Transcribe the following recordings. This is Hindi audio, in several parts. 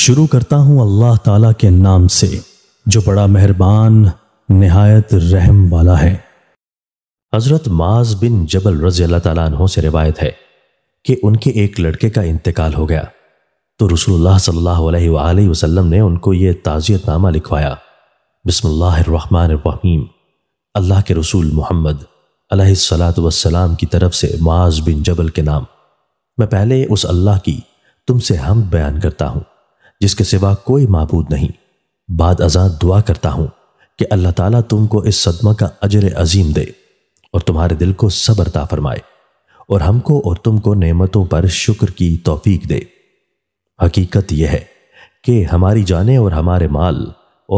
शुरू करता हूं अल्लाह ताला के नाम से जो बड़ा मेहरबान नहायत रहम वाला है हजरत माज बिन जबल रजी अल्लाह तला से रिवायत है कि उनके एक लड़के का इंतकाल हो गया तो रसूलुल्लाह सल्लल्लाहु अलैहि वसल्लम ने उनको ये ताज़ियतनामा लिखवाया बिसमीम अल्लाह के रसूल मोहम्मद अलैहिस्सलाम की तरफ से माज बिन जबल के नाम मैं पहले उस अल्लाह की तुमसे हम बयान करता हूँ जिसके सिवा कोई मबूद नहीं बाद अजा दुआ करता हूं कि अल्लाह ताला तुमको इस सदमा का अजर अजीम दे और तुम्हारे दिल को सब्रता फरमाए और हमको और तुमको नेमतों पर शुक्र की तोफीक दे हकीकत यह है कि हमारी जाने और हमारे माल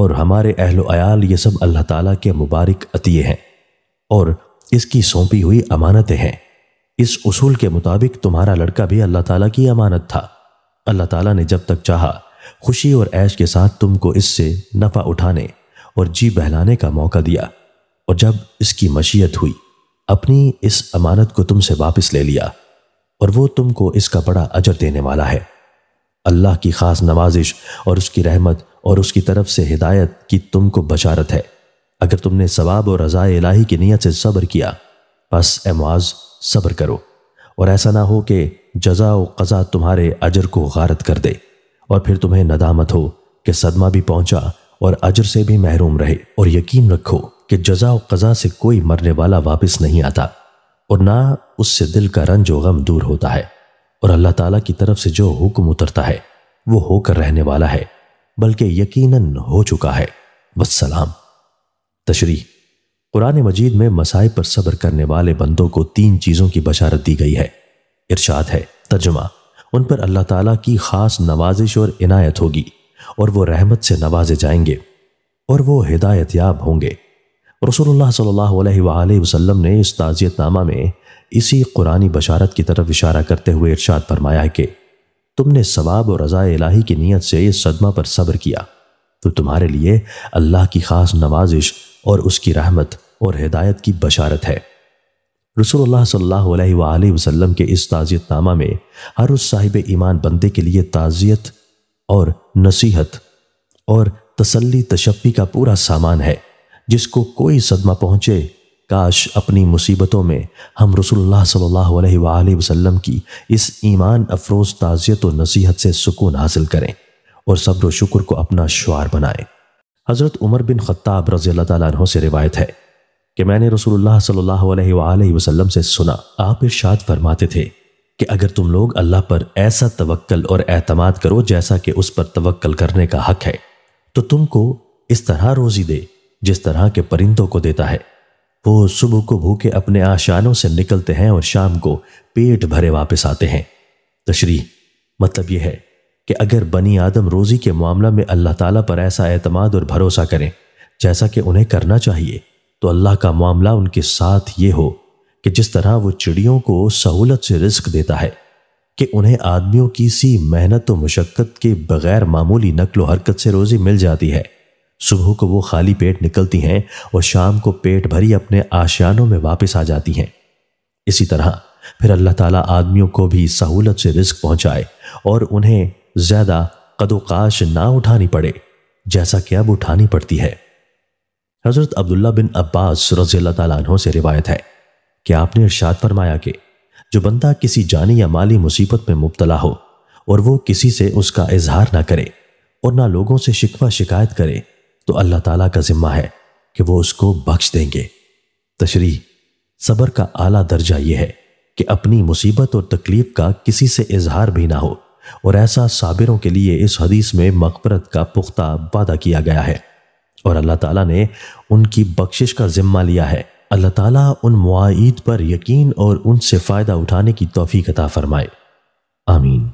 और हमारे अहल आयाल ये सब अल्लाह ताला के मुबारक अतिये हैं और इसकी सौंपी हुई अमानतें हैं इस उसूल के मुताबिक तुम्हारा लड़का भी अल्लाह ताला की अमानत था अल्लाह ताला ने जब तक चाहा खुशी और ऐश के साथ तुमको इससे नफ़ा उठाने और जी बहलाने का मौका दिया और जब इसकी मशीयत हुई अपनी इस अमानत को तुमसे वापस ले लिया और वो तुमको इसका बड़ा अजर देने वाला है अल्लाह की ख़ास नवाजिश और उसकी रहमत और उसकी तरफ से हिदायत की तुमको बशारत है अगर तुमने सवाब और रज़ा इलाही की नीयत से सब्र किया बस एमाज सब्र करो और ऐसा ना हो कि जजा व कज़ा तुम्हारे अजर को गारत कर दे और फिर तुम्हें नदामत हो कि सदमा भी पहुंचा और अजर से भी महरूम रहे और यकीन रखो कि जजा और कज़ा से कोई मरने वाला वापस नहीं आता और ना उससे दिल का रंज व गम दूर होता है और अल्लाह ताला की तरफ से जो हुक्म उतरता है वो होकर रहने वाला है बल्कि यकीनन हो चुका है वसलाम तशरी कुरान मजीद में मसाइब पर सब्र करने वाले बंदों को तीन चीज़ों की बशारत दी गई है इरशाद है तर्जुमा उन पर अल्लाह ताला की ख़ास नवाजिश और इनायत होगी और वो रहमत से नवाजे जाएंगे और वो हिदायत याब होंगे रसोल्ला सल्ला वसलम ने इस ताज़ियत नामा में इसी कुरानी बशारत की तरफ इशारा करते हुए इरशाद फरमाया है कि तुमने सवाब और रज़ा इलाही की नीयत से इस सदमा पर सब्र किया तो तुम्हारे लिए अल्लाह की ख़ास नवाजिश और उसकी रहमत और हिदायत की बशारत है रसूलुल्लाह सल्लल्लाहु अलैहि वसल्लम के इस ताज़ियत नामा में हर उस साहिब ईमान बंदे के लिए ताज़ियत और नसीहत और तसल्ली तशफ़ी का पूरा सामान है जिसको कोई सदमा पहुँचे काश अपनी मुसीबतों में हम रसूलुल्लाह सल्लल्लाहु अलैहि वसल्लम की इस ईमान अफरोज़ ताज़ियत और नसीहत से सुकून हासिल करें और सब्र शुक्र को अपना शुआर बनाएं हज़रत उमर बिन ख़त्ताब रज़ी अल्लाह से रिवायत है कि मैंने रसूलुल्लाह सल्लल्लाहु अलैहि वसल्लम से सुना आप इरशाद फरमाते थे कि अगर तुम लोग अल्लाह पर ऐसा तवक्ल और एतमाद करो जैसा कि उस पर तवक्ल करने का हक है तो तुमको इस तरह रोजी दे जिस तरह के परिंदों को देता है वो सुबह को भूखे अपने आशानों से निकलते हैं और शाम को पेट भरे वापस आते हैं तशरी मतलब यह है कि अगर बनी आदम रोज़ी के मामला में अल्लाह ताला पर ऐसा एतमाद और भरोसा करें जैसा कि उन्हें करना चाहिए तो अल्लाह का मामला उनके साथ ये हो कि जिस तरह वो चिड़ियों को सहूलत से रिस्क देता है कि उन्हें आदमियों की सी मेहनत व मशक्क़त के बगैर मामूली नकल व हरकत से रोज़ी मिल जाती है सुबह को वो खाली पेट निकलती हैं और शाम को पेट भरी अपने आशियानों में वापस आ जाती हैं इसी तरह फिर अल्लाह ताला आदमियों को भी सहूलत से रिस्क पहुंचाए और उन्हें ज़्यादा कदोकाश ना उठानी पड़े जैसा कि अब उठानी पड़ती है हज़रत अब्दुल्ला बिन अब्बास रजील्ला से रिवायत है कि आपने इर्शाद फरमाया कि जो बंदा किसी जानी या माली मुसीबत में मुबतला हो और वो किसी से उसका इजहार ना करे और ना लोगों से शिकवा शिकायत करे तो अल्लाह ताला का जिम्मा है कि वो उसको बख्श देंगे तशरी सबर का आला दर्जा यह है कि अपनी मुसीबत और तकलीफ का किसी से इजहार भी ना हो और ऐसा साबिरों के लिए इस हदीस में मकबरत का पुख्ता वादा किया गया है और अल्लाह ताला ने उनकी बख्शिश का ज़िम्मा लिया है अल्लाह ताला उन मुआद पर यकीन और उनसे फ़ायदा उठाने की तोफ़ी कता फ़रमाए आमीन